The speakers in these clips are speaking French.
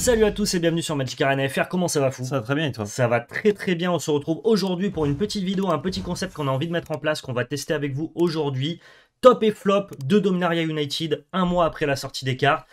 Salut à tous et bienvenue sur Magic Arena FR, comment ça va fou Ça va très bien et toi Ça va très très bien, on se retrouve aujourd'hui pour une petite vidéo, un petit concept qu'on a envie de mettre en place, qu'on va tester avec vous aujourd'hui. Top et flop de Dominaria United, un mois après la sortie des cartes.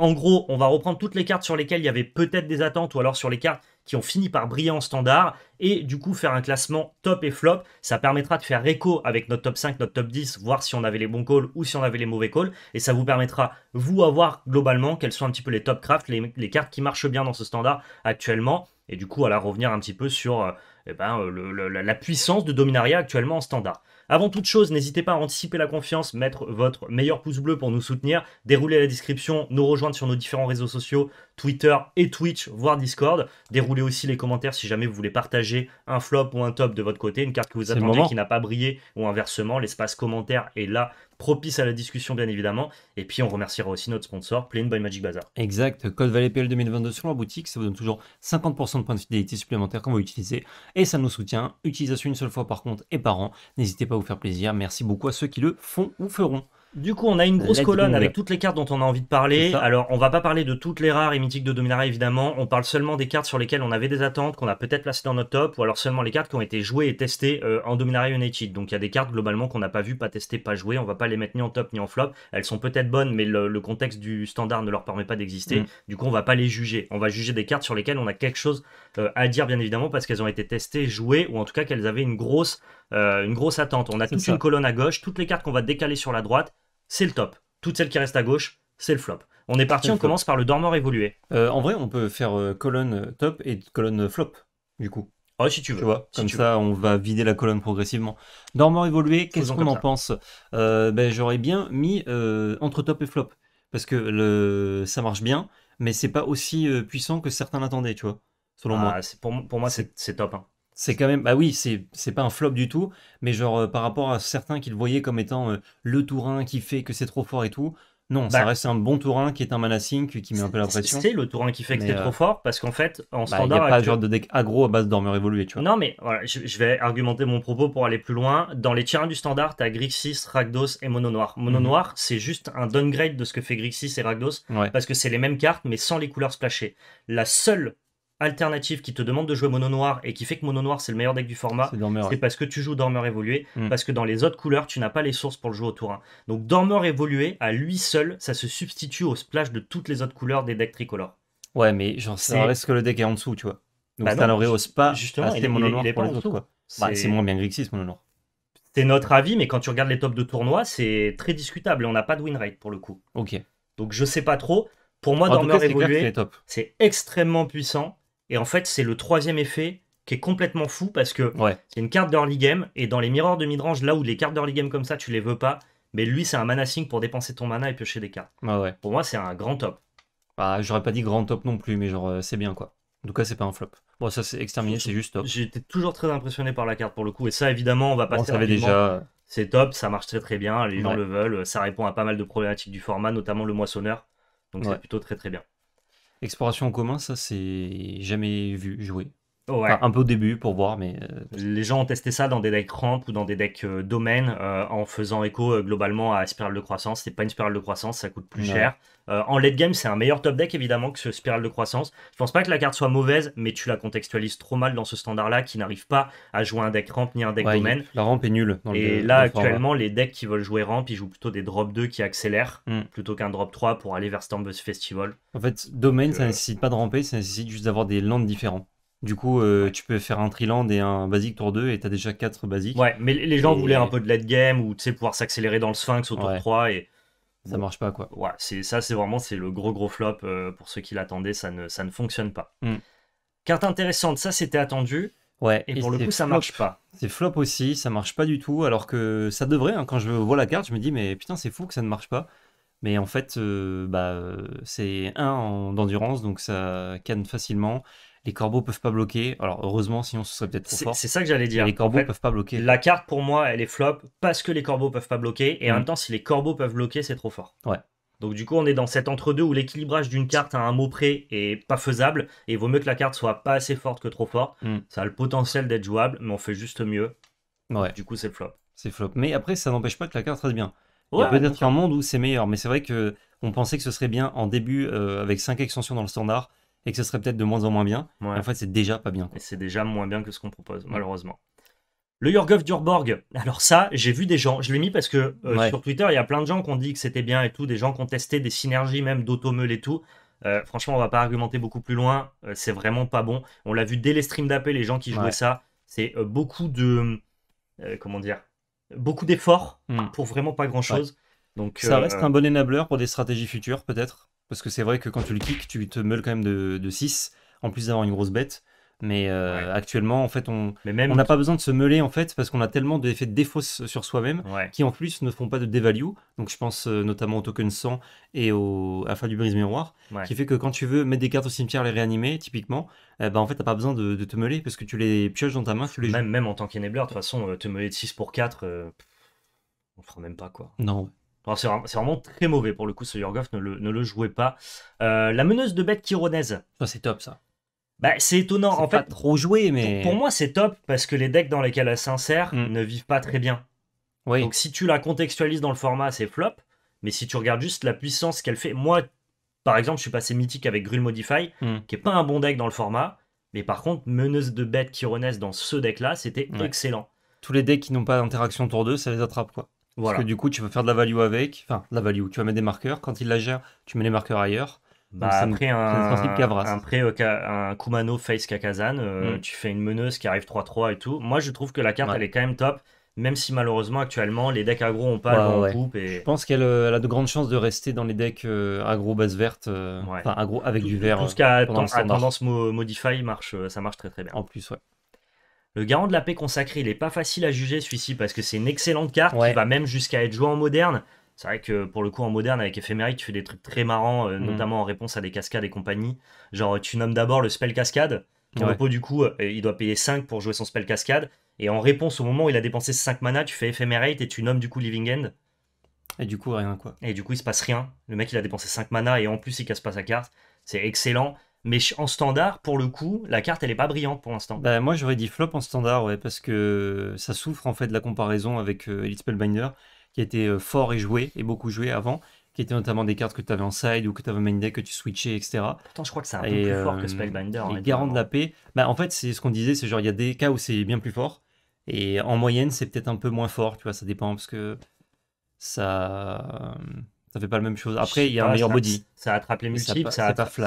En gros, on va reprendre toutes les cartes sur lesquelles il y avait peut-être des attentes ou alors sur les cartes qui ont fini par briller en standard et du coup faire un classement top et flop. Ça permettra de faire écho avec notre top 5, notre top 10, voir si on avait les bons calls ou si on avait les mauvais calls. Et ça vous permettra, vous, avoir globalement quels sont un petit peu les top crafts, les, cartes qui marchent bien dans ce standard actuellement. Et du coup, à la revenir un petit peu sur euh, eh ben, euh, la puissance de Dominaria actuellement en standard. Avant toute chose, n'hésitez pas à anticiper la confiance, mettre votre meilleur pouce bleu pour nous soutenir, dérouler la description, nous rejoindre sur nos différents réseaux sociaux, Twitter et Twitch, voire Discord. Déroulez aussi les commentaires si jamais vous voulez partager un flop ou un top de votre côté, une carte que vous attendez qui n'a pas brillé ou inversement. L'espace commentaire est là, propice à la discussion bien évidemment. Et puis on remerciera aussi notre sponsor, Plain by Magic Bazaar. Exact, code PL 2022 sur leur boutique, ça vous donne toujours 50% de points de fidélité supplémentaires quand vous l'utilisez et ça nous soutient. Utilisation une seule fois par compte et par an. N'hésitez pas à vous faire plaisir. Merci beaucoup à ceux qui le font ou feront. Du coup, on a une grosse colonne avec toutes les cartes dont on a envie de parler. Alors, on va pas parler de toutes les rares et mythiques de Dominaria, évidemment. On parle seulement des cartes sur lesquelles on avait des attentes, qu'on a peut-être placées dans notre top, ou alors seulement les cartes qui ont été jouées et testées euh, en Dominaria United. Donc, il y a des cartes globalement qu'on n'a pas vues, pas testées, pas jouées. On va pas les mettre ni en top ni en flop. Elles sont peut-être bonnes, mais le, contexte du standard ne leur permet pas d'exister. Mm. Du coup, on va pas les juger. On va juger des cartes sur lesquelles on a quelque chose euh, à dire, bien évidemment, parce qu'elles ont été testées, jouées, ou en tout cas qu'elles avaient une grosse, euh, une grosse attente. On a toute une colonne à gauche, toutes les cartes qu'on va décaler sur la droite c'est le top. Toutes celles qui restent à gauche, c'est le flop. On est parti, on commence par le dormeur évolué. Euh, en vrai, on peut faire euh, colonne top et colonne flop, du coup. Ah si tu veux. Tu vois, comme ça, on va vider la colonne progressivement. Dormeur évolué, qu'est-ce qu'on en pense euh, ben, J'aurais bien mis entre top et flop. Parce que le... ça marche bien, mais c'est pas aussi puissant que certains l'attendaient, tu vois. Selon ah, moi. Pour, pour moi, c'est top. Hein. C'est quand même, bah oui, c'est pas un flop du tout, mais genre euh, par rapport à certains qui le voyaient comme étant euh, le Tourin qui fait que c'est trop fort et tout, non, ça bah reste un bon Tourin qui est un mana qui met un peu la pression. C'est le Tourin qui fait que c'est euh, trop fort parce qu'en fait, en bah, standard. Il n'y a pas genre de deck aggro à base d'armure évoluée, tu vois. Non, mais voilà, je, vais argumenter mon propos pour aller plus loin. Dans les tiers du standard, t'as Grixis, ragdos et Mono Noir. Mono Noir, mhm. c'est juste un downgrade de ce que fait Grixis et Rakdos parce que c'est les mêmes cartes mais sans les couleurs splashées. La seule alternative qui te demande de jouer mono noir et qui fait que mono noir c'est le meilleur deck du format, c'est parce que tu joues Dormeur évolué, mm. parce que dans les autres couleurs tu n'as pas les sources pour le jouer au tour 1. Donc Dormeur évolué à lui seul, ça se substitue au splash de toutes les autres couleurs des decks tricolores. Ouais, mais j'en genre ça reste que le deck est en dessous, tu vois. Donc bah c'est justement, mono noir bah, C'est moins bien Grixis mono noir. C'est notre avis, mais quand tu regardes les tops de tournoi, c'est très discutable on n'a pas de win rate pour le coup. Ok. Donc je sais pas trop. Pour moi, Dormeur évolué, c'est extrêmement puissant. Et en fait, c'est le troisième effet qui est complètement fou parce que c'est une carte d'early game et dans les miroirs de midrange, là où les cartes d'early game comme ça, tu les veux pas, mais lui, c'est un mana pour dépenser ton mana et piocher des cartes. Ah ouais. Pour moi, c'est un grand top. Bah, j'aurais pas dit grand top non plus, mais genre, euh, c'est bien quoi. En tout cas, c'est pas un flop. Bon, ça, c'est exterminé, c'est juste top. J'étais toujours très impressionné par la carte pour le coup, et ça, évidemment, on va passer. On savait déjà. C'est top, ça marche très très bien, les gens le veulent, ça répond à pas mal de problématiques du format, notamment le moissonneur. Donc, c'est plutôt très très bien. Exploration en commun, ça c'est jamais vu jouer un peu au début pour voir, mais. Euh, les gens ont testé ça dans des decks ramp ou dans des decks euh, domaines euh, en faisant écho globalement à spirale de croissance. C'est pas une spirale de croissance, ça coûte plus cher. en late game, c'est un meilleur top deck évidemment que ce spirale de croissance. Je pense pas que la carte soit mauvaise, mais tu la contextualises trop mal dans ce standard là qui n'arrive pas à jouer un deck ramp ni un deck domaine. La rampe est nulle. Et là, actuellement, les decks qui veulent jouer ramp, ils jouent plutôt des drop 2 qui accélèrent hmm. plutôt qu'un drop 3 pour aller vers Stormbus Festival. En fait, domaine, ça nécessite pas de ramper, ça nécessite juste d'avoir des landes différents. Du coup, euh, tu peux faire un Triland et un Basique Tour 2 et t'as déjà 4 basiques. Ouais, mais les gens voulaient un peu de late game ou pouvoir s'accélérer dans le Sphinx au tour 3 et. Ça marche pas quoi. Ouais, c'est ça, c'est vraiment c'est le gros gros flop euh, pour ceux qui l'attendaient, ça ne, ça ne fonctionne pas. Hmm. Carte intéressante, ça c'était attendu. Ouais, et, pour le coup, ça marche pas. C'est flop aussi, ça marche pas du tout, alors que ça devrait. Hein. quand je vois la carte, je me dis, mais putain, c'est fou que ça ne marche pas. Mais en fait, euh, bah, c'est un en, d'endurance, donc ça canne facilement. Les corbeaux peuvent pas bloquer. Alors heureusement, sinon ce serait peut-être trop fort. C'est ça que j'allais dire. les corbeaux peuvent pas bloquer. La carte pour moi, elle est flop parce que les corbeaux peuvent pas bloquer. Et en mhm. même temps, si les corbeaux peuvent bloquer, c'est trop fort. Ouais. Donc du coup, on est dans cet entre-deux où l'équilibrage d'une carte à un mot près est pas faisable et vaut mieux que la carte soit pas assez forte que trop forte. Mhm. Ça a le potentiel d'être jouable, mais on fait juste mieux. Ouais. Du coup, c'est flop. C'est flop. Mais après, ça n'empêche pas que la carte reste bien. il y a peut-être un monde où c'est meilleur, mais c'est vrai que on pensait que ce serait bien en début euh, avec 5 extensions dans le standard et que ce serait peut-être de moins en moins bien. En fait, c'est déjà pas bien. Et c'est déjà moins bien que ce qu'on propose, malheureusement. Le Yorgov Durborg, alors ça, j'ai vu des gens, je l'ai mis parce que euh, sur Twitter, il y a plein de gens qui ont dit que c'était bien et tout, des gens qui ont testé des synergies même d'automeul et tout. Euh, franchement, on va pas argumenter beaucoup plus loin, euh, c'est vraiment pas bon. On l'a vu dès les streams d'appel, les gens qui jouaient ça, c'est beaucoup de. comment dire Beaucoup d'efforts hmm. pour vraiment pas grand chose. Donc, ça reste un bon énableur pour des stratégies futures, peut-être parce que c'est vrai que quand tu le kicks, tu te meules quand même de, 6, en plus d'avoir une grosse bête. Mais euh, actuellement, en fait, on n'a pas besoin de se meuler, en fait, parce qu'on a tellement d'effets de défausse sur soi-même qui, en plus, ne font pas de dévalue. Donc, je pense euh, notamment au token 100 et au, à la du brise miroir, qui fait que quand tu veux mettre des cartes au cimetière, les réanimer, typiquement, bah, en fait, t'as pas besoin de, te meuler parce que tu les pioches dans ta main, Même, en tant qu'enabler, de toute façon, euh, te meuler de 6 pour 4, on fera même pas, quoi. Non, c'est vraiment, très mauvais pour le coup, ce Yorgov, ne le, jouait pas. Euh, la meneuse de bête kironaise. c'est top ça. Bah, c'est étonnant. En pas fait, trop joué, mais. Pour, moi, c'est top parce que les decks dans lesquels elle s'insère mm. ne vivent pas très bien. Oui. Donc, si tu la contextualises dans le format, c'est flop. Mais si tu regardes juste la puissance qu'elle fait. Moi, par exemple, je suis passé mythique avec Grill Modify, mm. qui est pas un bon deck dans le format. Mais par contre, meneuse de bête kironaise dans ce deck-là, c'était excellent. Tous les decks qui n'ont pas d'interaction tour d'eux, ça les attrape, quoi. Parce que du coup, tu vas faire de la value avec, enfin, la value, tu vas mettre des marqueurs. Quand il la gère, tu mets les marqueurs ailleurs. Bah, après, un, après un, Kumano face Kakazan, euh, mm. tu fais une meneuse qui arrive 3-3 et tout. Moi, je trouve que la carte, elle est quand même top, même si malheureusement, actuellement, les decks agro ont pas le coup. Et... Je pense qu'elle euh, a de grandes chances de rester dans les decks euh, agro base verte, enfin agro avec du vert. Tout ce qui a, tendance modify, marche, ça marche très très bien. En plus, ouais. Le garant de la paix consacré, il n'est pas facile à juger celui-ci parce que c'est une excellente carte qui va même jusqu'à être joué en moderne. C'est vrai que pour le coup, en moderne, avec Éphémérique, tu fais des trucs très marrants, euh, mm. notamment en réponse à des cascades et compagnie. Genre, tu nommes d'abord le spell cascade. Ton ouais. repos, du coup, euh, il doit payer 5 pour jouer son spell cascade. Et en réponse, au moment où il a dépensé 5 mana, tu fais Ephemerate et tu nommes du coup Living End. Et du coup, rien quoi. Et du coup, il se passe rien. Le mec, il a dépensé 5 mana et en plus, il casse pas sa carte. C'est excellent. Mais en standard, pour le coup, la carte, elle est pas brillante pour l'instant. Bah, moi, j'aurais dit flop en standard, ouais, parce que ça souffre en fait de la comparaison avec euh, Elite Spellbinder, qui était euh, fort et joué, et beaucoup joué avant, qui était notamment des cartes que tu avais en side ou que tu avais main deck, que tu switchais, etc. Pourtant, je crois que c'est un peu plus fort euh, que Spellbinder. Et hein, garant de la paix, bah, en fait, c'est ce qu'on disait, c'est genre, il y a des cas où c'est bien plus fort, et en moyenne, c'est peut-être un peu moins fort, tu vois, ça dépend, parce que ça ça fait pas la même chose. Après, il y a un meilleur body. Ça attrape les multiples, ça, attrape, ça les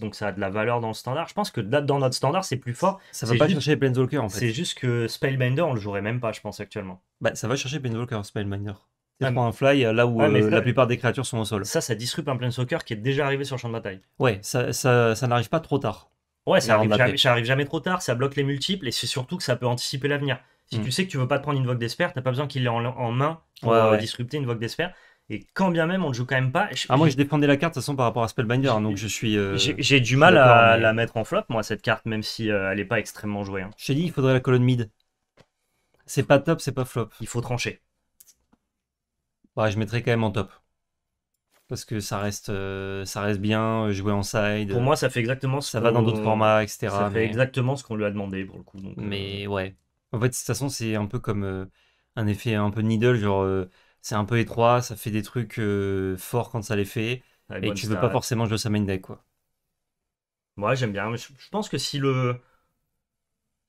donc ça a de la valeur dans le standard. Je pense que dans notre standard, c'est plus fort. Ça va pas chercher les Planeswalker en fait. C'est juste que Spellbinder, on le jouerait même pas, je pense, actuellement. Bah, ça va chercher Planeswalker, Spellbinder. Tu ah, prends un fly euh, là où euh, la plupart des créatures sont au sol. Ça, ça disrupte un Planeswalker qui est déjà arrivé sur le champ de bataille. Ouais, ça, ça, ça n'arrive pas trop tard. Ouais, ça arrive, jamais, jamais, trop tard, ça bloque les multiples et c'est surtout que ça peut anticiper l'avenir. Si hmm. tu sais que tu veux pas te prendre une Vogue d'Esper, t'as pas besoin qu'il l'ait en, main pour euh, disrupter une Vogue d'Esper. Et quand bien même on ne joue quand même pas. ah, moi je défendais la carte de toute façon par rapport à Spellbinder, donc je suis. Euh, j'ai du mal à la mettre en flop, moi, cette carte, même si euh, elle n'est pas extrêmement jouée. Je t'ai dit, il faudrait la colonne mid. C'est pas top, c'est pas flop. Il faut trancher. Bah, je mettrais quand même en top. Parce que ça reste, euh, ça reste bien jouer en side. Pour moi, ça fait exactement ce Ça va dans d'autres formats, etc. Ça fait exactement ce qu'on lui a demandé pour le coup. Donc, mais ouais. En fait, de toute façon, c'est un peu comme un effet un peu needle, genre c'est un peu étroit, ça fait des trucs euh, forts quand ça les fait, et tu veux pas forcément jouer sa main deck, quoi. Moi, j'aime bien. Je, pense que si le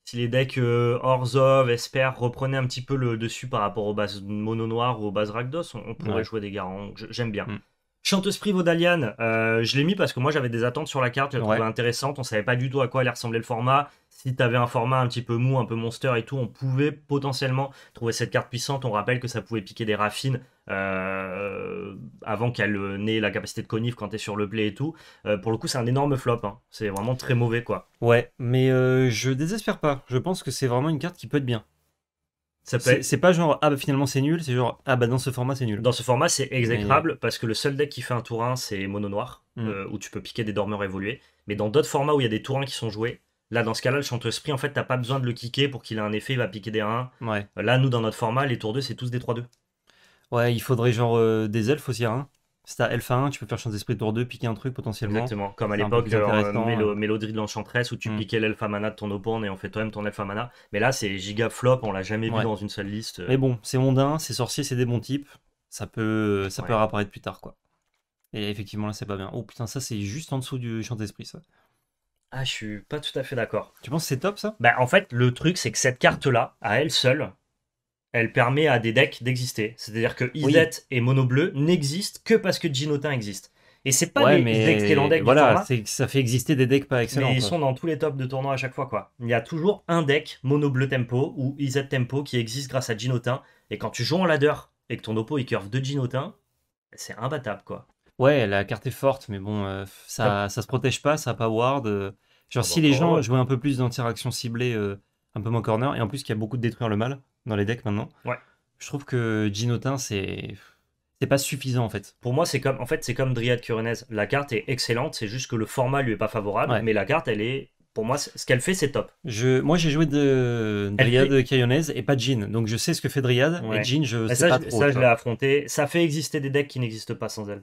si les decks euh, Orzhov, Esper reprenaient un petit peu le dessus par rapport aux bases mono noires ou aux bases Ragdos, on, pourrait jouer des garants. J'aime bien. Mm. Chanteuse Privo euh, je l'ai mis parce que moi j'avais des attentes sur la carte, je la trouvais intéressante, on savait pas du tout à quoi elle ressemblait le format. Si tu avais un format un petit peu mou, un peu monster et tout, on pouvait potentiellement trouver cette carte puissante. On rappelle que ça pouvait piquer des raffines euh, avant qu'elle n'ait la capacité de conif quand t'es sur le play et tout. Euh, pour le coup, c'est un énorme flop. Hein. C'est vraiment très mauvais quoi. Ouais, mais je désespère pas. Je pense que c'est vraiment une carte qui peut être bien. C'est pas genre ah bah finalement c'est nul, c'est genre ah bah dans ce format c'est nul. Dans ce format c'est exécrable parce que le seul deck qui fait un tour 1 c'est mono noir mm. euh, où tu peux piquer des dormeurs évolués. Mais dans d'autres formats où il y a des tours 1 qui sont joués, là dans ce cas-là le chanteur esprit en fait t'as pas besoin de le kicker pour qu'il ait un effet, il va piquer des 1. Là nous dans notre format les tours 2 c'est tous des 3-2. Ouais, il faudrait genre euh, des elfes aussi à 1. C'est à Elfa 1, tu peux faire Chant d'Esprit tour 2, piquer un truc potentiellement. Exactement, comme à l'époque de le euh. Mélodrie de l'Enchantresse où tu mm. piquais l'Elfa Mana de ton opponent et on fait toi-même ton Alpha Mana. Mais là, c'est giga flop, on l'a jamais vu dans une seule liste. Mais bon, c'est mondain, c'est sorcier, c'est des bons types. Ça peut, ça peut réapparaître plus tard, quoi. Et effectivement, là, c'est pas bien. Oh putain, ça, c'est juste en dessous du Chant d'Esprit, ça. Ah, je suis pas tout à fait d'accord. Tu penses que c'est top ça Bah en fait, le truc c'est que cette carte là, à elle seule, elle permet à des decks d'exister. C'est-à-dire que Izzet et Mono Bleu n'existent que parce que Ginotin existe. Et c'est pas ouais, des mais... excellents decks. Voilà, ça fait exister des decks pas excellents. Mais ils sont dans tous les tops de tournoi à chaque fois. quoi. Il y a toujours un deck Mono Bleu Tempo ou Iset Tempo qui existe grâce à Ginotin. Et quand tu joues en ladder et que ton oppo il curve deux Ginotin, c'est imbattable quoi. Ouais, la carte est forte, mais bon, euh, ça, ah ça se protège pas, ça a pas ward. Euh. Genre, ah si les oh, gens jouaient un peu plus d'interaction ciblée, euh, un peu moins corner, et en plus qu'il y a beaucoup de détruire le mal, dans les decks maintenant. Ouais. Je trouve que Ginotin, c'est. C'est pas suffisant en fait. Pour moi, c'est comme en fait, c'est comme Dryad Curenaise. La carte est excellente, c'est juste que le format lui est pas favorable, mais la carte, elle est pour moi, ce qu'elle fait, c'est top. Je, moi, j'ai joué de Dryad et pas Jin, donc je sais ce que fait Dryad et Jin, je sais ça, Ça, je l'ai affronté. Ça fait exister des decks qui n'existent pas sans elle.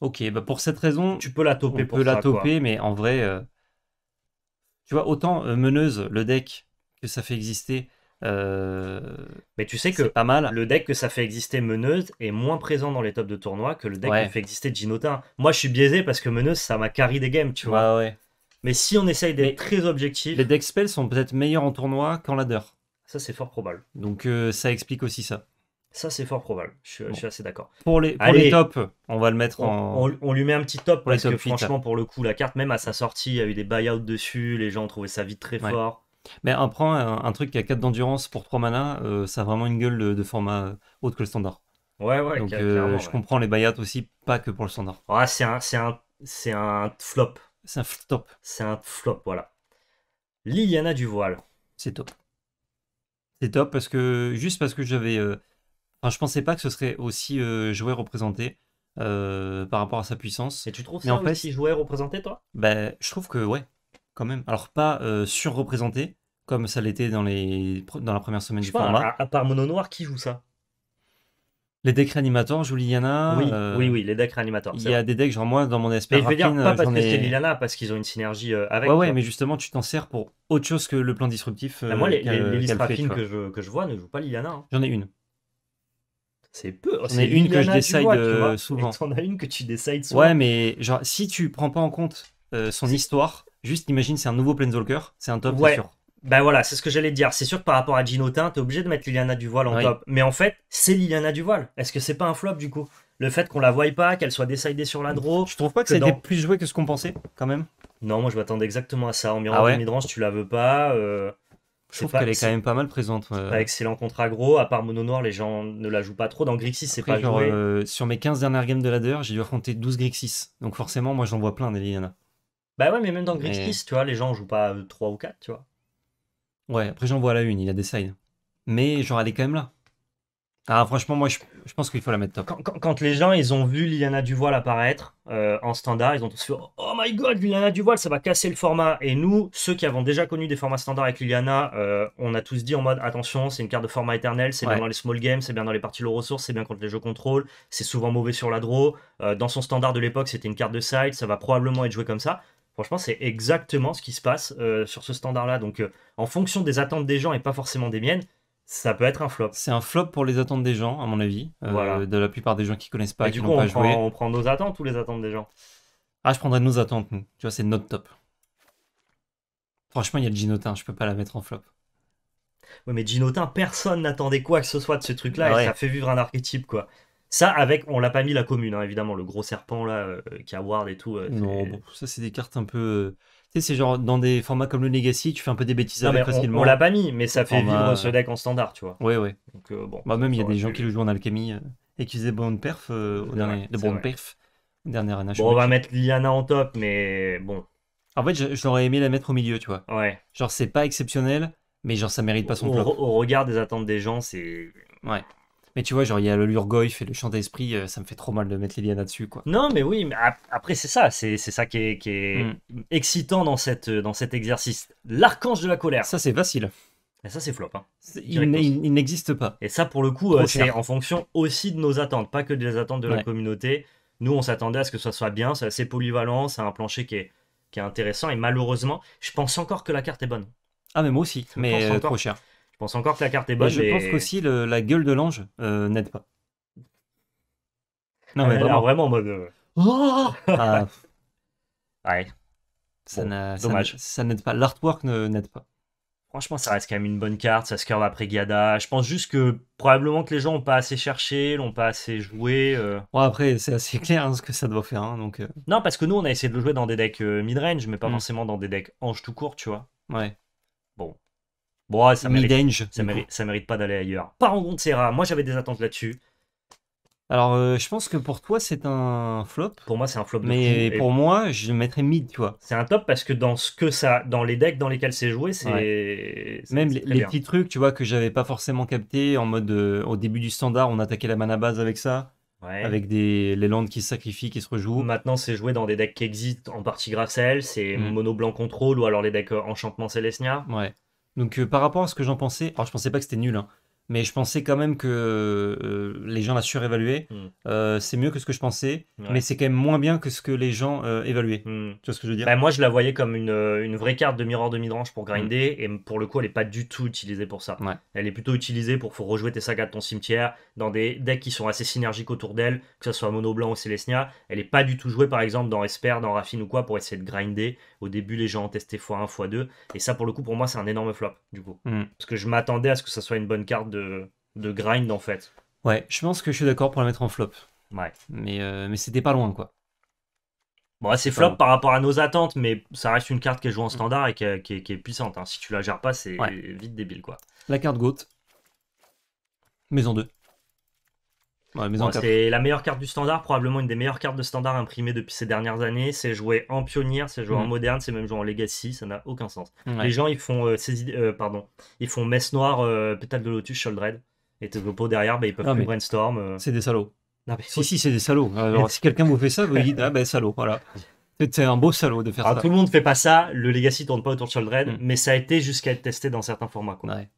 Ok, bah pour cette raison, tu peux la toper. On peut la toper, mais en vrai, euh, tu vois, autant euh, meneuse le deck que ça fait exister, euh, Mais tu sais que pas mal. le deck que ça fait exister Meneuse est moins présent dans les tops de tournoi que le deck qui fait exister Ginotin. Moi, je suis biaisé parce que Meneuse, ça m'a carry des games, tu vois. Ouais, Mais si on essaye d'être très objectif. Les decks spells sont peut-être meilleurs en tournoi qu'en ladder. Ça, c'est fort probable. Donc, euh, ça explique aussi ça. Ça, c'est fort probable. Je suis, assez d'accord. Pour, les, tops, on va le mettre en. On, lui met un petit top parce que, franchement, pour le coup, la carte, même à sa sortie, il y a eu des buyouts dessus. Les gens ont trouvé ça vite très fort mais un prend un, truc qui a 4 d'endurance pour 3 mana, euh, ça a vraiment une gueule de, format Autre que le standard. Ouais, ouais, Donc, euh, je comprends les Bayat aussi, pas que pour le standard. Ah, c'est un, c'est un, c'est un flop. C'est un flop. C'est un flop, voilà. Liliana du voile. C'est top. C'est top parce que, juste parce que j'avais. Euh, enfin, je pensais pas que ce serait aussi joué représenté. par rapport à sa puissance. Et tu trouves ça en fait, si joué représenté toi ben je trouve que ouais même. Alors pas euh, surreprésenté, comme ça l'était dans, les... dans la première semaine du format. À, part Mono Noir, qui joue ça Les decks réanimateurs, joue Liliana. Euh, oui, oui, les decks réanimateurs. Il y a des decks, genre moi, dans mon aspect. il pas euh, parce que parce qu'ils ont une synergie avec. Ouais, ouais, mais justement, tu t'en sers pour autre chose que le plan disruptif. Bah, moi, les, listes que, je, que je vois ne jouent pas Liliana. Hein. J'en ai une. C'est peu. Oh, c'est une que je décide souvent. en as une que tu décides souvent. Ouais, mais genre, si tu prends pas en compte son histoire, Juste, imagine, c'est un nouveau Planeswalker, c'est un top, ouais. c'est sûr. Ben voilà, c'est ce que j'allais dire. C'est sûr que par rapport à Ginotin, t'es obligé de mettre Liliana voile en top. Mais en fait, c'est Liliana voile. Est-ce que c'est pas un flop du coup Le fait qu'on la voie pas, qu'elle soit décidée sur la draw. Je trouve pas que, ça plus joué que ce qu'on pensait, quand même. Non, moi je m'attendais exactement à ça. En miroir midrange, tu la veux pas. Euh, je trouve qu'elle est quand même pas mal présente. excellent contre aggro, à part Mono Noir, les gens ne la jouent pas trop. Dans Grixis, c'est pas euh, sur mes 15 dernières games de ladder, j'ai dû affronter 12 Grixis. Donc forcément, moi j'en vois plein des Liliana. Bah ouais, mais même dans gris tu vois, les gens jouent pas 3 euh, ou 4, tu vois. Ouais, après j'en vois la une, il a des sides. Mais genre, elle est quand même là. Ah, franchement, moi, je, pense qu'il faut la mettre top. Quand, les gens, ils ont vu Liliana Duvoil apparaître euh, en standard, ils ont tous fait Oh my god, Liliana Duvoil, ça va casser le format. Et nous, ceux qui avons déjà connu des formats standards avec Liliana, euh, on a tous dit en mode Attention, c'est une carte de format éternel, c'est bien dans les small games, c'est bien dans les parties low ressources, c'est bien contre les jeux contrôle, c'est souvent mauvais sur la draw. dans son standard de l'époque, c'était une carte de side, ça va probablement être joué comme ça. Franchement, c'est exactement ce qui se passe euh, sur ce standard-là. Donc, euh, en fonction des attentes des gens et pas forcément des miennes, ça peut être un flop. C'est un flop pour les attentes des gens, à mon avis. Euh, de la plupart des gens qui connaissent pas, et qui du pas prend, On prend nos attentes ou les attentes des gens Ah, je prendrais nos attentes, nous. Tu vois, c'est notre top. Franchement, il y a le Ginotin, je peux pas la mettre en flop. Oui, mais Ginotin, personne n'attendait quoi que ce soit de ce truc-là bah et ça fait vivre un archétype, quoi. Ça, avec, on l'a pas mis la commune, hein, évidemment, le gros serpent là, euh, qui a Ward et tout. Euh, non, bon, ça c'est des cartes un peu. Euh, tu sais, c'est genre dans des formats comme le Legacy, tu fais un peu des bêtises avec On, l'a pas mis, mais ça fait vivre ce deck en standard, tu vois. Oui, oui. Donc, bon, bah, même, il y a des gens qui le jouent en alchimie et qui faisaient bonne perf de bon perf. Dernière Bon, on va mettre Liana en top, mais bon. En fait, j'aurais aimé la mettre au milieu, tu vois. Ouais. Genre, c'est pas exceptionnel, mais genre, ça mérite pas son au, Au regard des attentes des gens, c'est. Ouais. Mais tu vois, genre, il y a le Lurgoyf et le Chant d'Esprit, euh, ça me fait trop mal de mettre les liens là-dessus, quoi. Non, mais oui, mais après, c'est ça, c'est ça qui est, qui est hmm. excitant dans, cette, dans cet exercice. L'archange de la colère. Ça, c'est facile. Et ça, c'est flop. Hein. Il, n'existe pas. Et ça, pour le coup, euh, c'est en fonction aussi de nos attentes, pas que des attentes de la communauté. Nous, on s'attendait à ce que ça soit bien, c'est assez polyvalent, c'est un plancher qui est, qui est intéressant. Et malheureusement, je pense encore que la carte est bonne. Ah, mais moi aussi, mais euh, trop cher. Je pense encore que la carte est bonne. je pense pense qu'aussi la gueule de l'ange euh, n'aide pas. Non, mais vraiment. vraiment en mode. ouais. Ah ah, dommage. Ça n'aide pas. L'artwork n'aide pas. Franchement, ça reste quand même une bonne carte. Ça se curve après Gada. Je pense juste que probablement que les gens n'ont pas assez cherché, l'ont pas assez joué. Bon, euh. après, c'est assez clair hein, ce que ça doit faire. Hein, donc, euh. Non, parce que nous, on a essayé de le jouer dans des decks mid-range, mais pas hmm. forcément dans des decks ange tout court, tu vois. Ouais. Bon, ah, ça mérite, ça, mérite, pas d'aller ailleurs. Parangon de Serra, moi j'avais des attentes là-dessus. Alors, euh, je pense que pour toi, c'est un flop. Pour moi, c'est un flop. mais pour moi, je mettrais mid, tu vois. C'est un top parce que dans ce que ça, dans les decks dans lesquels c'est joué, c'est même les, petits trucs, tu vois, que j'avais pas forcément capté en mode euh, au début du standard, on attaquait la mana base avec ça. Avec des, les landes qui se sacrifient, qui se rejouent. Maintenant, c'est joué dans des decks qui existent en partie grâce à elle. C'est monoblan mm. mono contrôle ou alors les decks enchantement Célestia. Ouais. Donc euh, par rapport à ce que j'en pensais, alors je pensais pas que c'était nul, hein, mais je pensais quand même que euh, les gens la surévaluaient. Hmm. Euh, c'est mieux que ce que je pensais, mais c'est quand même moins bien que ce que les gens évaluaient. Hmm. Tu vois ce que je veux dire bah, Moi, je la voyais comme une, vraie carte de miroir de midrange pour grinder, hmm. et pour le coup, elle est pas du tout utilisée pour ça. Elle est plutôt utilisée pour rejouer tes sagas de ton cimetière, dans des decks qui sont assez synergiques autour d'elle, que ce soit Mono Blanc ou Célestia. Elle est pas du tout jouée, par exemple, dans Esper, dans Raffine ou quoi, pour essayer de grinder au début, les gens ont testé x1, x2. Et ça, pour le coup, pour moi, c'est un énorme flop, du coup. Mm. Parce que je m'attendais à ce que ça soit une bonne carte de, grind, en fait. Ouais, je pense que je suis d'accord pour la mettre en flop. Ouais. Mais, euh, mais c'était pas loin, quoi. Bon, c'est flop par rapport à nos attentes, mais ça reste une carte qui est jouée en standard et qui, est, puissante. Hein. Si tu la gères pas, c'est vite débile, quoi. La carte GOAT. Maison 2 c'est la meilleure carte du standard, probablement une des meilleures cartes de standard imprimées depuis ces dernières années. C'est joué en pionnier, c'est joué en mm. moderne, c'est même joué en legacy, ça n'a aucun sens. Les gens, ils font, euh, saisie, euh, pardon, ils font messe noire, euh, pétale de lotus, Sholdred, et tes repos derrière, bah, ils peuvent faire plus brainstorm. C'est des salauds. Si, si, c'est des salauds. si quelqu'un vous fait ça, vous dites, ah ben salaud, voilà. C'est un beau salaud de faire ah, ça. Tout le monde fait pas ça, le Legacy tourne pas autour de Sholdred, mm. mais ça a été jusqu'à être testé dans certains formats. Ouais.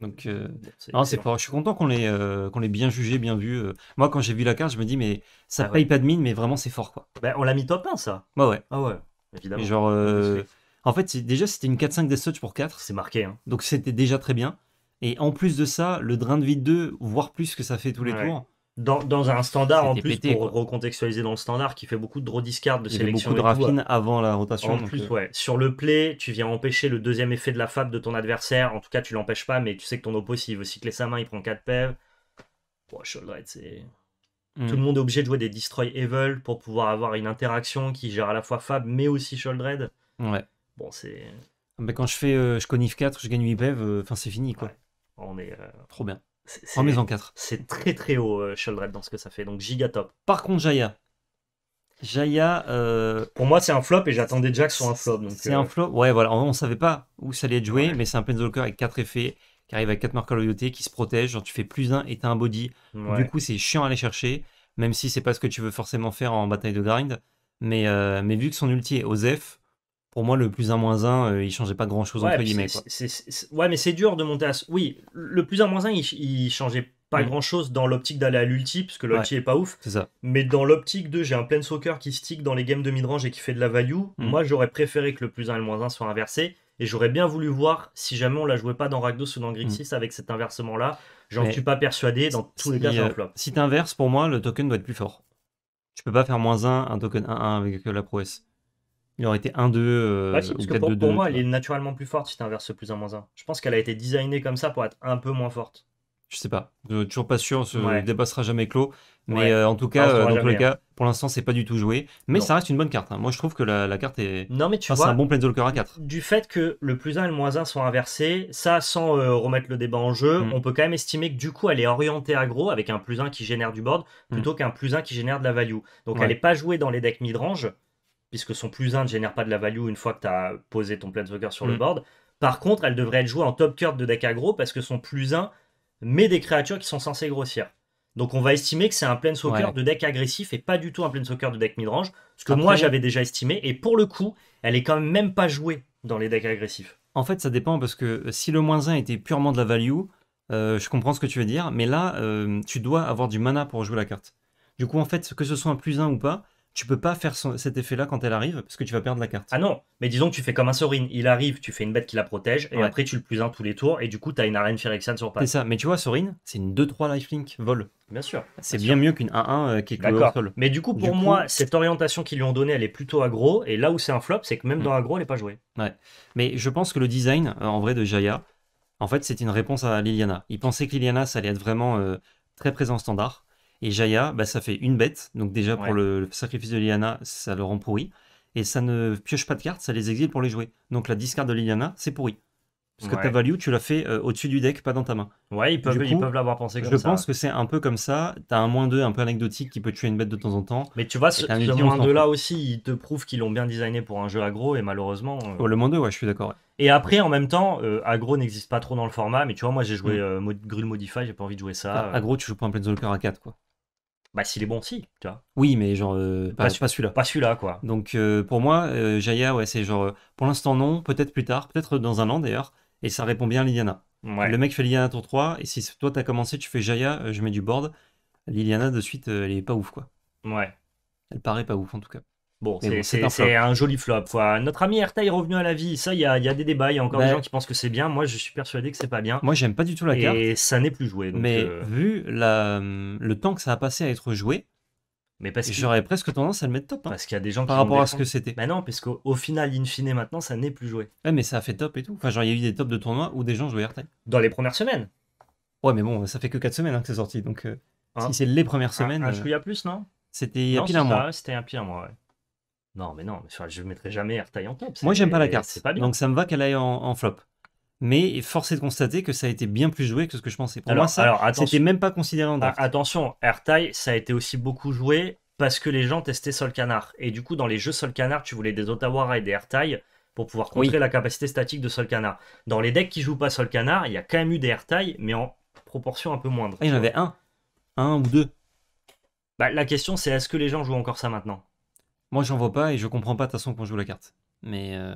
Donc, euh, c'est pas. Je suis content qu'on l'ait euh, qu'on bien jugé, bien vu. Euh. Moi, quand j'ai vu la carte, je me dis, mais ça ah paye pas de mine, mais vraiment, c'est fort, quoi. Ben, on l'a mis top 1, ça. Bah ouais. Ah ouais, évidemment. genre, en fait, déjà, c'était une 4-5 des touch pour 4, C'est marqué. Hein. donc c'était déjà très bien. Et en plus de ça, le drain de vie 2, voire plus que ça fait tous les tours, dans, un standard en plus pour recontextualiser dans le standard qui fait beaucoup de draw discard de Il sélection beaucoup de raffine euh, avant la rotation en plus euh. ouais sur le play tu viens empêcher le deuxième effet de la fab de ton adversaire en tout cas tu l'empêches pas mais tu sais que ton oppo s'il veut cycler sa main il prend 4 pèves bon, c'est mm. tout le monde est obligé de jouer des destroy evil pour pouvoir avoir une interaction qui gère à la fois fab mais aussi shouldred ouais bon c'est ah, mais quand je fais euh, je conif 4 je gagne 8 pev enfin c'est fini quoi on est trop bien en maison 4. C'est très très haut, euh, Sheldred, dans ce que ça fait. Donc giga top. Par contre, Jaya. Jaya. Euh, Pour moi, c'est un flop et j'attendais déjà que ce soit un flop. C'est euh, un flop. Ouais, voilà. on ne on savait pas où ça allait être joué, mais c'est un Penzolker avec 4 effets qui arrive à 4 à loyauté, qui se protège. Genre, tu fais plus 1 et t'as un body. Du coup, c'est chiant à aller chercher, même si c'est pas ce que tu veux forcément faire en bataille de grind. Mais, mais vu que son ulti est Ozef pour moi, le plus 1 moins 1, euh, il changeait pas grand chose ouais, entre guillemets. Ouais, mais c'est dur de monter à. Oui, le plus 1 moins 1, il, changeait pas mm. grand chose dans l'optique d'aller à l'ulti, parce que l'ulti n'est est pas ouf. ça. Mais dans l'optique de j'ai un plein soccer qui stick dans les games de mid-range et qui fait de la value, mm. moi j'aurais préféré que le plus 1 et le moins 1 soient inversés. Et j'aurais bien voulu voir si jamais on la jouait pas dans Ragdos ou dans Grixis mm. avec cet inversement-là. J'en suis pas persuadé dans tous les cas. Euh, si, tu si pour moi, le token doit être plus fort. Tu peux pas faire moins 1, un token 1-1 avec la prouesse. Il aurait été 1-2. Euh, pour, moi, elle est naturellement plus forte si tu inverses plus 1 moins 1. Je pense qu'elle a été designée comme ça pour être un peu moins forte. Je sais pas. Je, toujours pas sûr. Ce ne débat sera jamais clos. Mais euh, en tout cas, euh, cas, hein. pour l'instant, c'est pas du tout joué. Mais ça reste une bonne carte. Hein. Moi, je trouve que la, carte est. Non, mais tu vois. C'est un bon Planeswalker à 4. Du fait que le plus 1 et le moins 1 sont inversés, ça, sans remettre le débat en jeu, mm. on peut quand même estimer que du coup, elle est orientée gros avec un plus 1 qui génère du board mm. plutôt qu'un plus 1 qui génère de la value. Donc, elle n'est pas jouée dans les decks midrange puisque son plus 1 ne génère pas de la value une fois que tu as posé ton Planeswalker sur le mm. board. Par contre, elle devrait être jouée en top card de deck aggro parce que son plus 1 met des créatures qui sont censées grossir. Donc on va estimer que c'est un Planeswalker de deck agressif et pas du tout un Planeswalker de deck midrange, ce que moi j'avais déjà estimé, et pour le coup, elle est quand même même pas jouée dans les decks agressifs. En fait, ça dépend parce que si le moins 1 était purement de la value, euh, je comprends ce que tu veux dire, mais là, euh, tu dois avoir du mana pour jouer la carte. Du coup, en fait, que ce soit un plus 1 ou pas, tu peux pas faire cet effet-là quand elle arrive, parce que tu vas perdre la carte. Ah non, mais disons que tu fais comme un Sorin. Il arrive, tu fais une bête qui la protège, et après tu le plus un tous les tours, et du coup, tu as une arène Phyrexian sur pas. C'est ça, mais tu vois, Sorin, c'est une 2-3 lifelink vol. Bien sûr. C'est bien, mieux qu'une 1-1 euh, qui est sol. Mais du coup, pour moi, cette orientation qu'ils lui ont donnée, elle est plutôt aggro, et là où c'est un flop, c'est que même mm. dans aggro, elle n'est pas jouée. Ouais. Mais je pense que le design, euh, en vrai, de Jaya, en fait, c'est une réponse à Liliana. Il pensait que Liliana, ça allait être vraiment euh, très présent standard. Et Jaya, bah, ça fait une bête. Donc déjà, pour le, sacrifice de Liliana, ça le rend pourri. Et ça ne pioche pas de cartes, ça les exile pour les jouer. Donc la discard de Liliana, c'est pourri. Parce que ta value, tu l'as fait euh, au-dessus du deck, pas dans ta main. Ouais, ils peuvent, ils peuvent l'avoir pensé comme je ça. Je pense que c'est un peu comme ça. T'as un moins 2 un peu anecdotique qui peut tuer une bête de temps en temps. Mais tu vois, ce, moins 2 là aussi, ils te prouvent qu'ils l'ont bien designé pour un jeu agro, et malheureusement. Euh, oh, le moins 2, ouais, je suis d'accord. Et après, en même temps, euh, aggro Agro n'existe pas trop dans le format, mais tu vois, moi j'ai joué mm. euh, mode Modify, j'ai pas envie de jouer ça. Ah, euh. Aggro, tu joues pas un Planeswalker à 4, quoi. Bah, s'il est bon, si, tu vois. Oui, mais genre, pas, Pas celui-là. Pas celui-là, quoi. Donc pour moi, Jaya, ouais, c'est genre, pour l'instant non, peut-être plus tard, peut-être dans un an d'ailleurs, et ça répond bien à Liliana. Le mec fait Liliana tour 3, et si toi t'as commencé, tu fais Jaya, je mets du board, Liliana de suite, elle est pas ouf quoi. Ouais. Elle paraît pas ouf en tout cas. Bon, c'est un joli flop. Notre ami Erta est revenu à la vie. Ça, il y, a, des débats. Il y a encore des ben- gens qui pensent que c'est bien. Moi, je suis persuadé que c'est pas bien. Moi, j'aime pas du tout la carte. Et ça n'est plus joué. mais euh, vu le temps que ça a passé à être joué, mais parce j'aurais presque tendance à le mettre top. Hein, parce qu'il y a des gens par rapport à ce que c'était. mais ben non, parce qu'au final, in fine, maintenant, ça n'est plus joué. mais ça a fait top et tout. Enfin, genre, il y a eu des tops de tournois où des gens jouaient Dans les premières semaines. Ouais, mais bon, ça fait que 4 semaines hein, que c'est sorti. Donc, euh, hein si c'est les premières semaines. Ah, euh, je plus, non C'était il y un mois. C'était un pire mois, ouais. Non, mais non, je ne mettrai jamais taille en top. Moi, j'aime pas la carte. Donc, ça me va qu'elle aille en, flop. Mais force est de constater que ça a été bien plus joué que ce que je pensais. Pour alors, moi, ça, c'était même pas considéré en ah, draft. Attention, ça a été aussi beaucoup joué parce que les gens testaient Sol Canard. Et du coup, dans les jeux Sol Canard, tu voulais des Otawara et des taille pour pouvoir contrer la capacité statique de Sol Canard. Dans les decks qui jouent pas Sol Canard, il y a quand même eu des taille, mais en proportion un peu moindre. et ah, il y en avait un. Un ou deux. Bah, la question, c'est est-ce que les gens jouent encore ça maintenant moi, j'en vois pas et je comprends pas de toute façon qu'on joue la carte. Mais. Euh...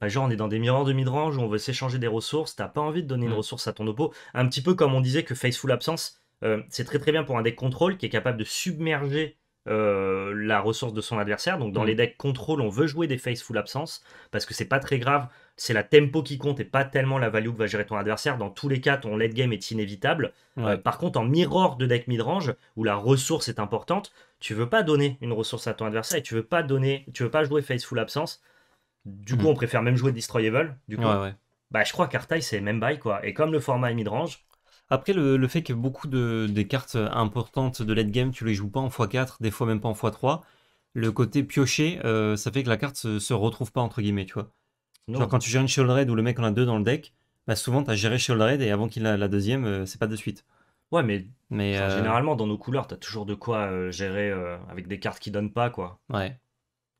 Bah, genre, on est dans des miroirs de midrange où on veut s'échanger des ressources, t'as pas envie de donner une mm. ressource à ton oppo. Un petit peu comme on disait que Faceful Absence, euh, c'est très très bien pour un deck contrôle qui est capable de submerger euh, la ressource de son adversaire. Donc dans mm. les decks contrôle, on veut jouer des face full absence parce que c'est pas très grave. C'est la tempo qui compte et pas tellement la value que va gérer ton adversaire. Dans tous les cas, ton late game est inévitable. Euh, par contre, en mirror de deck midrange où la ressource est importante, tu veux pas donner une ressource à ton adversaire et tu veux pas donner, tu veux pas jouer face full absence. Du coup, mm. on préfère même jouer Destroy Du coup, bah je crois qu'Artaï c'est même bail quoi. Et comme le format est midrange, après, le, fait que beaucoup de, des cartes importantes de game, tu les joues pas en x4, des fois même pas en x3, le côté piocher, euh, ça fait que la carte se, se, retrouve pas, entre guillemets, tu vois. quand tu gères une Shield Raid ou le mec en a deux dans le deck, bah souvent as géré Shield Raid et avant qu'il ait la deuxième, euh, c'est pas de suite. Ouais, mais, mais euh, généralement dans nos couleurs, tu as toujours de quoi gérer avec des cartes qui donnent pas, quoi. Ouais.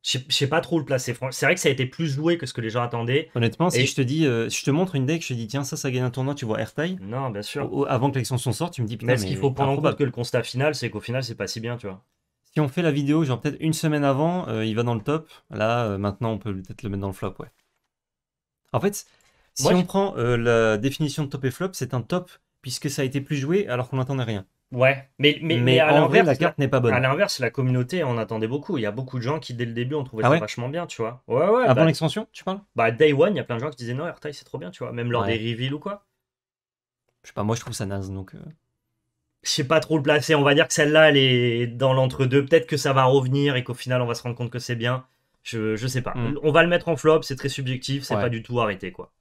Je sais pas trop le placer. C'est vrai que ça a été plus joué que ce que les gens attendaient. Honnêtement, si je te dis, euh, je te montre une deck, je te dis tiens ça, ça gagne un tournoi, tu vois Airtime. Non, bien sûr. avant que l'extension sorte, tu me dis putain. Mais, ce qu'il faut prendre en compte que le constat final, c'est qu'au final, c'est pas si bien, tu vois. Si on fait la vidéo, genre peut-être une semaine avant, euh, il va dans le top. Là, euh, maintenant, on peut peut-être le mettre dans le flop, ouais. En fait, si on prend la définition de top et flop, c'est un top puisque ça a été plus joué alors qu'on n'attendait rien. Ouais, mais, mais, mais, à la carte n'est pas bonne. À l'inverse, la communauté on attendait beaucoup. Il y a beaucoup de gens qui, dès le début, ont trouvé ah ça vachement bien, tu vois. Ouais, ouais. Avant ah, bah, l'extension, tu parles Bah, Day One, il y a plein de gens qui disaient non, Airtime, c'est trop bien, tu vois. Même lors des reveals ou quoi. Je sais pas, moi, je trouve ça naze, donc. Euh. Je sais pas trop le placer. On va dire que celle-là, elle est dans l'entre-deux. Peut-être que ça va revenir et qu'au final, on va se rendre compte que c'est bien. Je, je sais pas. Hmm. On va le mettre en flop, c'est très subjectif, c'est pas du tout arrêté, quoi.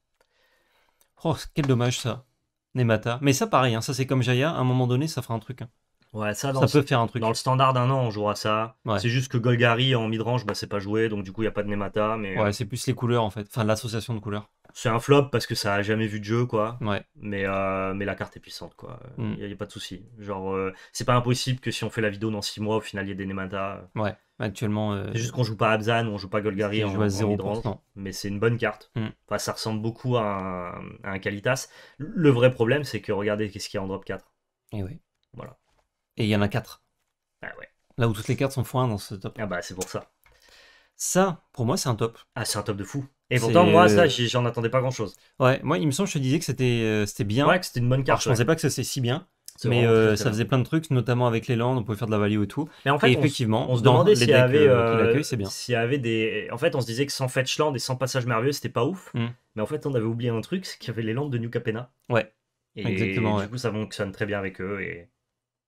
Oh, quel dommage ça. Nemata. Mais ça, pareil, hein, ça c'est comme Jaya, à un moment donné, ça fera un truc. Hein. Ouais, ça, ça peut faire un truc. Dans le standard d'un an, on jouera ça. C'est juste que Golgari en midrange, bah, c'est pas joué, donc du coup, il n'y a pas de Nemata. Mais... Ouais, c'est plus les couleurs en fait, enfin l'association de couleurs. C'est un flop parce que ça a jamais vu de jeu, quoi. Ouais. Mais, euh, mais la carte est puissante, quoi. Il mm. n'y a, pas de souci. Genre, euh, c'est pas impossible que si on fait la vidéo dans 6 mois, au final, il y ait des Nemata. Ouais. Actuellement. Euh, c'est juste qu'on joue pas Abzan ou on joue pas Golgari on joue mais c'est une bonne carte. Mm. Enfin, ça ressemble beaucoup à un, Kalitas. Le vrai problème, c'est que regardez qu'est-ce qu'il y a en drop 4. Et oui. Voilà. Et il y en a 4. Ah Là où toutes les cartes sont foins dans ce top. Ah bah, c'est pour ça. Ça, pour moi, c'est un top. Ah, c'est un top de fou. Et pourtant, moi, ça, euh, j'en attendais pas grand-chose. Ouais, moi, il me semble, je te disais que c'était euh, bien. Ouais, c'était une bonne carte. je ne pensais pas que c'était si bien. Mais euh, ça faisait plein de trucs, notamment avec les landes, on pouvait faire de la value et tout. Mais en fait, et effectivement, on se demandait euh, euh, s'il y avait, des. En fait, on se disait que sans Fetchland et sans Passage Merveilleux, c'était pas ouf. Mm. Mais en fait, on avait oublié un truc, c'est qu'il y avait les landes de New Capena. Ouais. Exactement. Et du coup, ça fonctionne très bien avec eux et.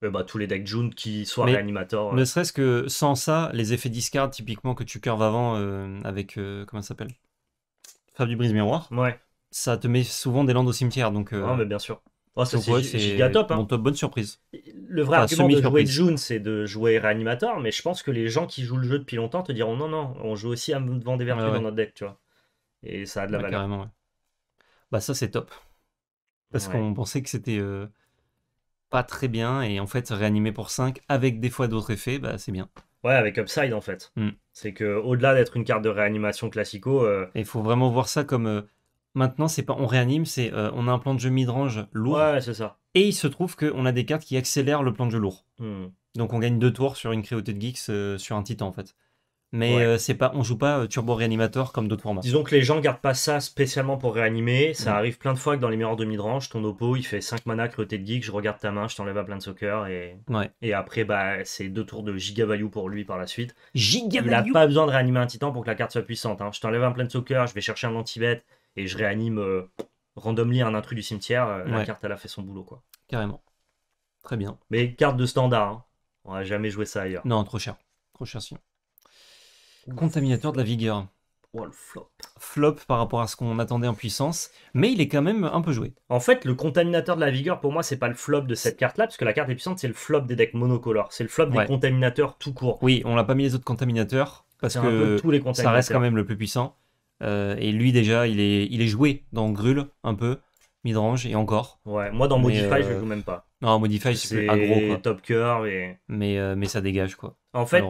bah, tous les decks June qui soient mais, Ne serait-ce que sans ça, les effets discard typiquement que tu curves avant avec comment ça s'appelle, Fab du brise miroir. Ouais. Ça te met souvent des landes au cimetière donc. Ouais, ah, mais bien sûr. Oh, c'est giga hein. top. bonne surprise. Le vrai argument de jouer June, c'est de jouer réanimateur, mais je pense que les gens qui jouent le jeu depuis longtemps te diront non, non, on joue aussi devant des vertus dans notre deck, tu vois. Et ça a de la valeur. Bah, ça, c'est top. Parce qu'on pensait que c'était euh, pas très bien, et en fait, réanimer pour 5 avec des fois d'autres effets, bah, c'est bien. Ouais, avec Upside en fait. Hmm. C'est que au-delà d'être une carte de réanimation classico. Il euh, faut vraiment voir ça comme euh, Maintenant, c'est pas on réanime, c'est euh, on a un plan de jeu midrange lourd. Ouais, c'est ça. Et il se trouve qu'on a des cartes qui accélèrent le plan de jeu lourd. Hmm. Donc on gagne deux tours sur une créauté de geeks euh, sur un titan en fait. Mais euh, c'est pas, on joue pas Turbo Réanimateur comme d'autres formats. Disons que les gens gardent pas ça spécialement pour réanimer. Ça hmm. arrive plein de fois que dans les meilleurs de midrange, ton oppo il fait 5 mana créauté de Geeks je regarde ta main, je t'enlève un plein de soccer et, et après bah, c'est deux tours de giga value pour lui par la suite. Giga Il a pas besoin de réanimer un titan pour que la carte soit puissante. Hein. Je t'enlève un plein de soccer, je vais chercher un anti et je réanime euh, randomly un intrus du cimetière. Euh, la carte, elle a fait son boulot, quoi. Carrément. Très bien. Mais carte de standard. Hein. On a jamais joué ça ailleurs. Non, trop cher. Trop cher, sinon. Contaminateur de la vigueur. Oh, le flop. Flop par rapport à ce qu'on attendait en puissance, mais il est quand même un peu joué. En fait, le contaminateur de la vigueur, pour moi, c'est pas le flop de cette carte-là, parce que la carte est puissante, c'est le flop des decks monocolores. C'est le flop des contaminateurs tout court. Oui, on l'a pas mis les autres contaminateurs, parce que tous les ça reste quand même le plus puissant. Euh, et lui déjà, il est, il est joué dans Grul un peu, midrange et encore. Ouais, moi dans Modify, je le euh, joue même pas. Non, Modify, c'est plus aggro. top curve Mais, euh, mais ça dégage quoi. En fait, pour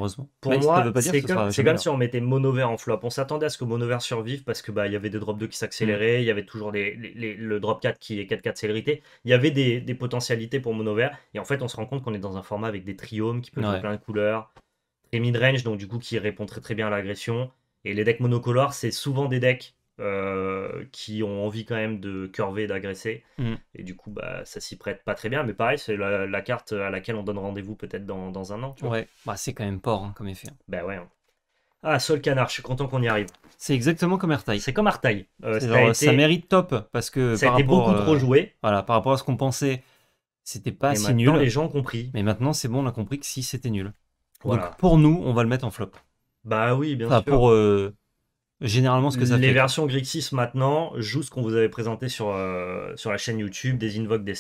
moi, c'est comme, si on mettait Monovert en flop. On s'attendait à ce que Monovert survive parce que bah il y avait des drop 2 qui s'accéléraient, mm. il y avait toujours les, le drop 4 qui est 4-4 célérité. Il y avait des, des potentialités pour Monovert et en fait, on se rend compte qu'on est dans un format avec des triomes qui peuvent ouais. plein de couleurs, et Midrange donc du coup qui répond très très bien à l'agression. Et les decks monocolores, c'est souvent des decks euh, qui ont envie quand même de curver, d'agresser. Mm. Et du coup, bah, ça s'y prête pas très bien. Mais pareil, c'est la, carte à laquelle on donne rendez-vous peut-être dans, un an. Ouais, bah, c'est quand même port hein, comme effet. Hein. Bah ouais. Hein. Ah, Sol Canard, je suis content qu'on y arrive. C'est exactement comme Artaï. C'est comme Artaï. Euh, ça, mérite top parce que ça été beaucoup trop euh, joué. Voilà, par rapport à ce qu'on pensait, c'était pas si nul. les gens ont compris. Mais maintenant, c'est bon, on a compris que si c'était nul. Donc pour nous, on va le mettre en flop. Bah oui, bien sûr. Pour, euh, généralement, ce que ça fait. Les versions Grixis maintenant jouent ce qu'on vous avait présenté sur, euh, sur la chaîne YouTube, des invoques des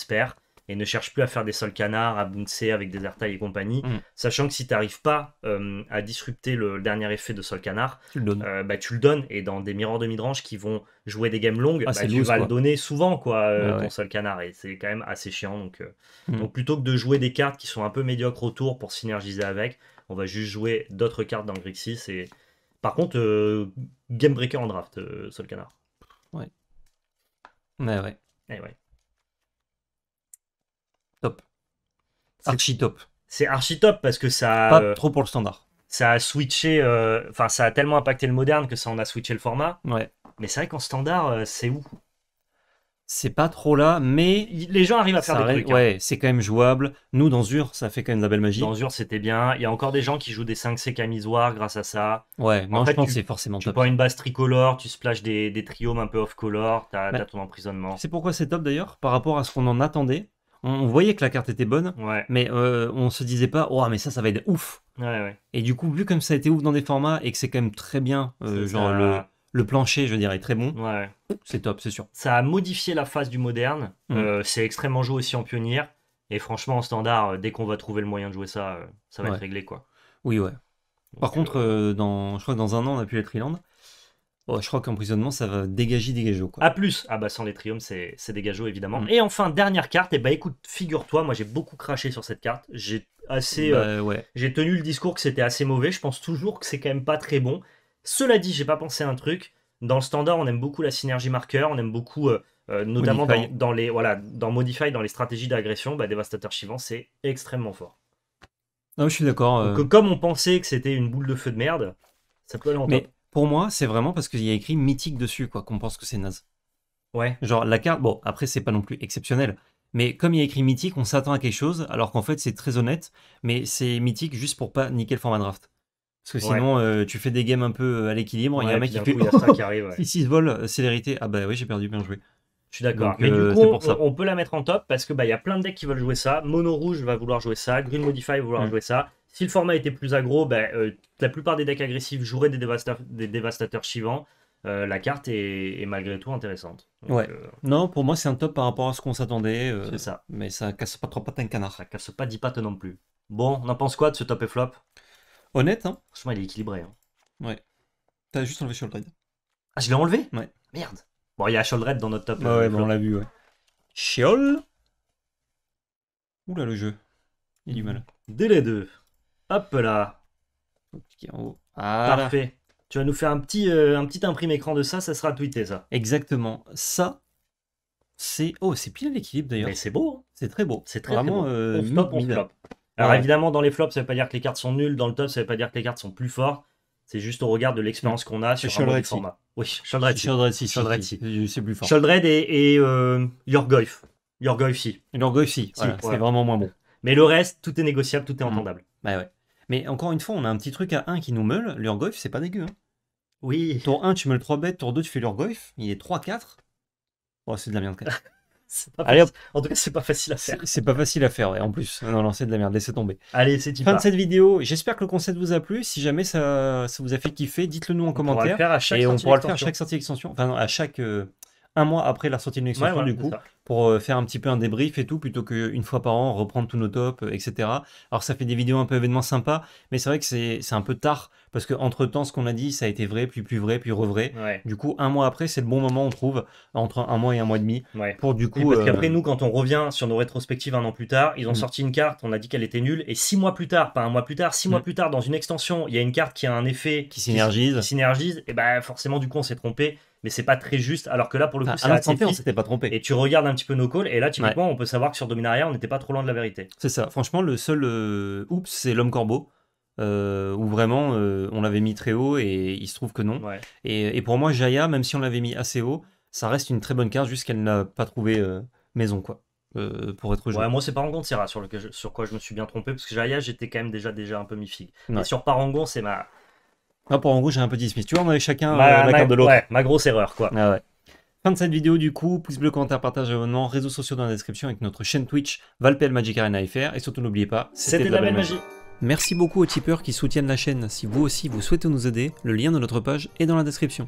et ne cherche plus à faire des sols canards, à bouncer avec des airtails et compagnie. Hmm. Sachant que si tu n'arrives pas euh, à disrupter le dernier effet de sol canard, tu le donnes. bah, tu le donnes. Et dans des miroirs de midrange qui vont jouer des games longues, ah, bah, tu vas le donner souvent, quoi, bah ton sol canard. Et c'est quand même assez chiant. Donc, hmm. donc plutôt que de jouer des cartes qui sont un peu médiocres autour pour synergiser avec, on va juste jouer d'autres cartes dans Grixis. Et... Par contre, euh, Game Breaker en draft, euh, Sol Canard. Ouais. Mais ouais. ouais. Eh top. Archi top. C'est archi top parce que ça. Pas euh, trop pour le standard. Ça a switché. Enfin, ça a tellement impacté le moderne que ça en a switché le format. Ouais. Mais c'est vrai qu'en standard, c'est où c'est pas trop là, mais. Les gens arrivent à faire des trucs. Hein. Ouais, c'est quand même jouable. Nous, dans Zur, ça fait quand même de la belle magie. Dans Zur, c'était bien. Il y a encore des gens qui jouent des 5C camisoires grâce à ça. Ouais, moi, je pense que c'est forcément top. Tu prends une base tricolore, tu splashes des, des triomes un peu off-color, bah, t'as ton emprisonnement. C'est pourquoi c'est top d'ailleurs, par rapport à ce qu'on en attendait. On voyait que la carte était bonne, mais euh, on se disait pas, oh, mais ça, ça va être ouf. Ouais, ouais. Et du coup, vu comme ça a été ouf dans des formats et que c'est quand même très bien, euh, genre le le plancher, je dirais, est très bon. Ouais. C'est top, c'est sûr. Ça a modifié la phase du moderne. Mm. Euh, c'est extrêmement joué aussi en pionnière. Et franchement, en standard, euh, dès qu'on va trouver le moyen de jouer ça, euh, ça va être réglé, quoi. Oui, ouais. Par contre, dans, je crois que dans un an, on a plus les Triland. Oh, je crois qu'emprisonnement, ça va dégager des Quoi. À plus Ah bah sans les triomes, c'est dégageux évidemment. Mm. Et enfin, dernière carte, et eh bah écoute, figure-toi, moi j'ai beaucoup craché sur cette carte. J'ai assez... Bah, ouais. J'ai tenu le discours que c'était assez mauvais, je pense toujours que c'est quand même pas très bon. Cela dit, j'ai pas pensé à un truc. Dans le standard, on aime beaucoup la synergie marqueur, on aime beaucoup, euh, euh, notamment dans, les voilà, dans Modify, dans les stratégies d'agression, bah, Dévastateur Chivant, c'est extrêmement fort. Non, je suis d'accord. Euh. Comme on pensait que c'était une boule de feu de merde, ça peut aller en Mais pour moi, c'est vraiment parce qu'il y a écrit mythique dessus, quoi, qu'on pense que c'est naze. Ouais. Genre la carte, bon, après, c'est pas non plus exceptionnel. Mais comme il y a écrit mythique, on s'attend à quelque chose, alors qu'en fait, c'est très honnête, mais c'est mythique juste pour pas niquer le format draft. Parce que sinon, euh, tu fais des games un peu euh, à l'équilibre. il y a un mec qui fait. Il oh, vol vole, euh, célérité. Ah bah oui, j'ai perdu, bien joué. Je suis d'accord. Mais du coup, on, peut la mettre en top parce que bah il y a plein de decks qui veulent jouer ça. Mono rouge va vouloir jouer ça. Green Modify va vouloir mm. jouer ça. Si le format était plus aggro, bah, la plupart des decks agressifs joueraient des dévastateurs, chivants. la carte est, malgré tout intéressante. ouais. Non, pour moi, c'est un top par rapport à ce qu'on s'attendait. c'est ça. Mais ça casse pas trois pattes un canard. Ça casse pas dix pattes non plus. Bon, on en pense quoi de ce top et flop Honnête, hein Franchement, il est équilibré. Hein. Ouais. T'as juste enlevé Sholdred. Ah, je l'ai enlevé Ouais. Merde. Bon, il y a Sholdred dans notre top. Ah ouais, euh, on l'a vu, ouais. Sheol. Oula, le jeu. Il y a du mal. Délai 2. Hop là. En haut. Ah Parfait. Tu vas nous faire un petit, euh, petit imprimé écran de ça, ça sera tweeté, ça. Exactement. Ça, c'est. Oh, c'est pile l'équilibre d'ailleurs. Mais c'est beau. Hein. C'est très beau. C'est Vraiment, euh, alors évidemment, dans les flops, ça ne veut pas dire que les cartes sont nulles, dans le top, ça ne veut pas dire que les cartes sont plus fortes. C'est juste au regard de l'expérience qu'on a sur le format. Oui, Sheldred. c'est plus fort. sholdred et, et euh, Yorgoyf. si. si. c'est vraiment moins bon. Mais le reste, tout est négociable, tout est mm. entendable. Bah ouais. Mais encore une fois, on a un petit truc à 1 qui nous meule. L'Urgoyf, c'est pas dégueu. Hein. Oui. Tour 1, tu meules 3 bêtes. Tour 2, tu fais l'Urgoyf. Il est 3-4. Oh, c'est de la merde. En tout cas, c'est pas facile à faire. C'est pas facile à faire, en plus. Non, de la merde, laissez tomber. Allez, c'est Fin de cette vidéo. J'espère que le concept vous a plu. Si jamais ça, ça vous a fait kiffer, dites-le nous en commentaire. et on pourra le faire à chaque sortie d'extension. Enfin, non, à chaque. Euh, un mois après la sortie d'une extension, du coup, pour euh, faire un petit peu un débrief et tout, plutôt qu'une fois par an, reprendre tous nos tops, euh, etc. Alors, ça fait des vidéos un peu événements sympas, mais c'est vrai que c'est un peu tard, parce que entre temps, ce qu'on a dit, ça a été vrai, puis plus vrai, puis revrai. Du coup, un mois après, c'est le bon moment, on trouve, entre un mois et un mois et demi, pour du coup. Et parce qu'après, euh, nous, quand on revient sur nos rétrospectives un an plus tard, ils ont mm. sorti une carte, on a dit qu'elle était nulle, et six mois plus tard, pas un mois plus tard, six mois mm. plus tard, dans une extension, il y a une carte qui a un effet qui synergise, et ben forcément, du coup, on s'est trompé mais c'est pas très juste. Alors que là, pour le coup, c'est santé, on s'était pas trompé. Et tu regardes un petit peu nos calls, et là, typiquement, on peut savoir que sur Dominaria, on n'était pas trop loin de la vérité. C'est ça. Franchement, le seul euh, oups, c'est l'homme corbeau. Euh, où vraiment euh, on l'avait mis très haut et il se trouve que non. Et, pour moi, Jaya, même si on l'avait mis assez haut, ça reste une très bonne carte, juste qu'elle n'a pas trouvé maison, quoi. pour être juste moi c'est Parangon de sur, sur quoi je me suis bien trompé parce que Jaya j'étais quand même déjà déjà un peu mi fig Sur Parangon c'est ma non, ah, pour en gros, j'ai un petit dismiss. Tu vois, on avait chacun euh, la carte de l'autre. Ouais, ma grosse erreur, quoi. Ah fin de cette vidéo, du coup, pouce bleu, commentaire, partage, abonnement, réseaux sociaux dans la description avec notre chaîne Twitch, Valpel Magic Arena FR. Et surtout, n'oubliez pas, c'était de, la, belle magie. magie. Merci beaucoup aux tipeurs qui soutiennent la chaîne. Si vous aussi vous souhaitez nous aider, le lien de notre page est dans la description.